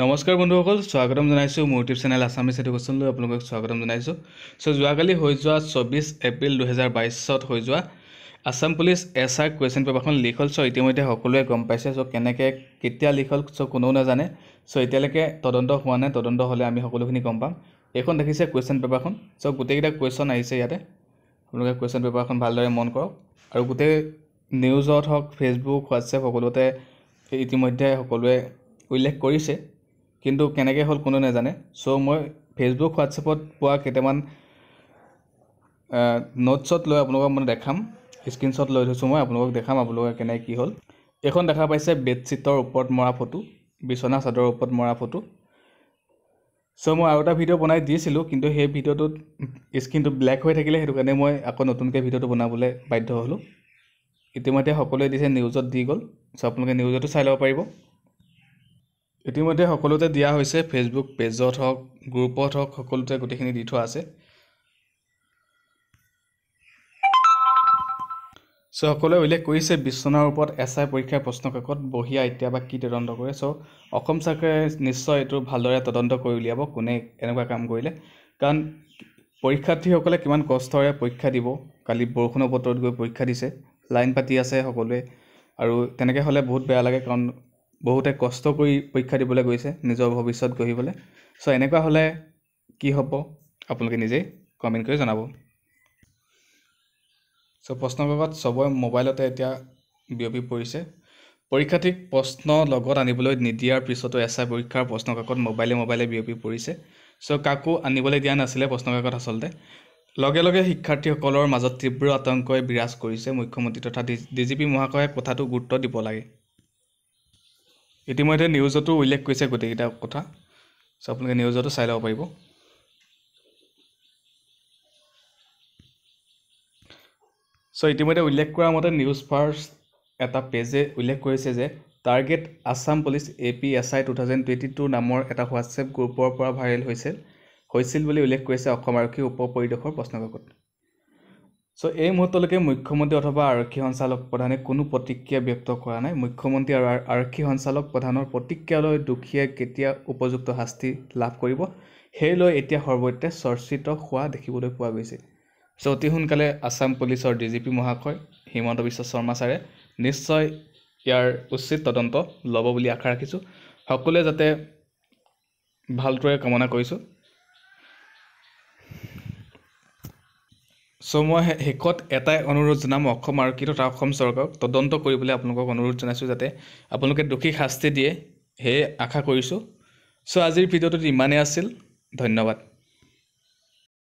নমস্কাৰ বন্ধুসকল স্বাগতম জনাইছোঁ মোৰ ইউটিউব চেনেল আছামিছ লৈ আপোনালোকক স্বাগতম জনাইছোঁ চ' যোৱাকালি হৈ যোৱা চৌবিছ এপ্ৰিল দুহেজাৰ বাইছত হৈ যোৱা Assam police S R question পেপাৰখন লিখ হ'ল চ' ইতিমধ্যে সকলোৱে গম পাইছে চ' কেনেকৈ কেতিয়া লিখ হ'ল চ' কোনেও নাজানে চ' এতিয়ালৈকে তদন্ত হোৱা নাই তদন্ত হ'লে আমি সকলোখিনি গম পাম এইখন দেখিছে কুৱেশ্যন পেপাৰখন চ' গোটেইকেইটা কুৱেশ্যন আহিছে ইয়াতে আপোনালোকে কুৱেশ্যন পেপাৰখন ভালদৰে মন কৰক আৰু গোটেই নিউজত হওক ফেচবুক হোৱাটছএপ সকলোতে ইতিমধ্যে সকলোৱে উল্লেখ কৰিছে কিন্তু কেনেকৈ হ'ল কোনেও নাজানে চ' মই ফেচবুক হোৱাটছএপত পোৱা কেইটামান নোটছত লৈ আপোনালোকক মানে দেখাম স্ক্ৰীণশ্বট লৈ থৈছোঁ মই আপোনালোকক দেখাম আপোনালোকে কেনেকৈ কি হ'ল এইখন দেখা পাইছে বেডশ্বীটৰ ওপৰত মৰা ফটো বিচনা চাদৰৰ ওপৰত মৰা ফটো চ' মই আৰু এটা ভিডিঅ' বনাই দিছিলোঁ কিন্তু সেই ভিডিঅ'টোত স্ক্ৰীণটো ব্লেক হৈ থাকিলে সেইটো কাৰণে মই আকৌ নতুনকৈ ভিডিঅ'টো বনাবলৈ বাধ্য হ'লোঁ ইতিমধ্যে সকলোৱে দিছে নিউজত দি গ'ল চ' আপোনালোকে নিউজতো চাই ল'ব পাৰিব ইতিমধ্যে সকলোতে দিয়া হৈছে ফেচবুক পেজত হওক গ্ৰুপত হওক সকলোতে গোটেইখিনি দি থোৱা আছে চ' সকলোৱে উল্লেখ কৰিছে বিচনাৰ ওপৰত এছ আই পৰীক্ষাৰ প্ৰশ্নকাকত বহিয়া এতিয়া বা কি তদন্ত কৰে চ' অসম চৰকাৰে নিশ্চয় এইটো ভালদৰে তদন্ত কৰি উলিয়াব কোনে এনেকুৱা কাম কৰিলে কাৰণ পৰীক্ষাৰ্থীসকলে কিমান কষ্টৰে পৰীক্ষা দিব কালি বৰষুণৰ বতৰত গৈ পৰীক্ষা দিছে লাইন পাতি আছে সকলোৱে আৰু তেনেকৈ হ'লে বহুত বেয়া লাগে কাৰণ বহুতে কষ্ট কৰি পৰীক্ষা দিবলৈ গৈছে নিজৰ ভৱিষ্যত গঢ়িবলৈ চ' এনেকুৱা হ'লে কি হ'ব আপোনালোকে নিজেই কমেণ্ট কৰি জনাব চ' প্ৰশ্নবিলাকত চবৰে মোবাইলতে এতিয়া বিয়পি পৰিছে পৰীক্ষাৰ্থীক প্ৰশ্ন লগত আনিবলৈ নিদিয়াৰ পিছতো এছ আই পৰীক্ষাৰ প্ৰশ্নকাকত মোবাইলে মোবাইলে বিয়পি পৰিছে চ' কাকো আনিবলৈ দিয়া নাছিলে প্ৰশ্নকাকত আচলতে লগে লগে শিক্ষাৰ্থীসকলৰ মাজত তীব্ৰ আতংকই বিৰাজ কৰিছে মুখ্যমন্ত্ৰী তথা ডি ডি জি পি মহাশয়ে কথাটো গুৰুত্ব দিব লাগে ইতিমধ্যে নিউজতো উল্লেখ কৰিছে গোটেইকেইটা কথা চ' আপোনালোকে নিউজতো চাই ল'ব পাৰিব চ' ইতিমধ্যে উল্লেখ কৰা মতে নিউজ ফাৰ্ষ্ট এটা পেজে উল্লেখ কৰিছে যে target Assam police A P S I two thousand twenty two নামৰ এটা হোৱাটছএপ গ্ৰুপৰ পৰা ভাইৰেল হৈছিল হৈছিল বুলি উল্লেখ কৰিছে অসম আৰক্ষীৰ উপ পৰিদৰ্শৰ প্ৰশ্নকাকত চ' এই মুহূৰ্তলৈকে মুখ্যমন্ত্ৰী অথবা আৰক্ষী সঞ্চালক প্ৰধানে কোনো প্ৰতিক্ৰিয়া ব্যক্ত কৰা নাই মুখ্যমন্ত্ৰী আৰু আৰক্ষী সঞ্চালক প্ৰধানৰ প্ৰতিক্ৰিয়ালৈ দোষীয়ে কেতিয়া উপযুক্ত শাস্তি লাভ কৰিব সেই লৈ এতিয়া সৰ্বত্ৰে চৰ্চিত হোৱা দেখিবলৈ পোৱা গৈছে চ' অতি সোনকালে আছাম পুলিচৰ ডি জি পি মহাশয় হিমন্ত বিশ্ব শৰ্মা ছাৰে নিশ্চয় ইয়াৰ উচিত তদন্ত ল'ব বুলি আশা ৰাখিছোঁ সকলোৱে যাতে ভালদৰে কামনা কৰিছোঁ চ' মই শেষত এটাই অনুৰোধ জনাম অসম আৰক্ষী তথা অসম চৰকাৰক তদন্ত কৰিবলৈ আপোনালোকক অনুৰোধ জনাইছোঁ যাতে আপোনালোকে দোষী শাস্তি দিয়ে সেয়ে আশা কৰিছোঁ চ' আজিৰ ভিডিঅ'টোত ইমানেই আছিল ধন্যবাদ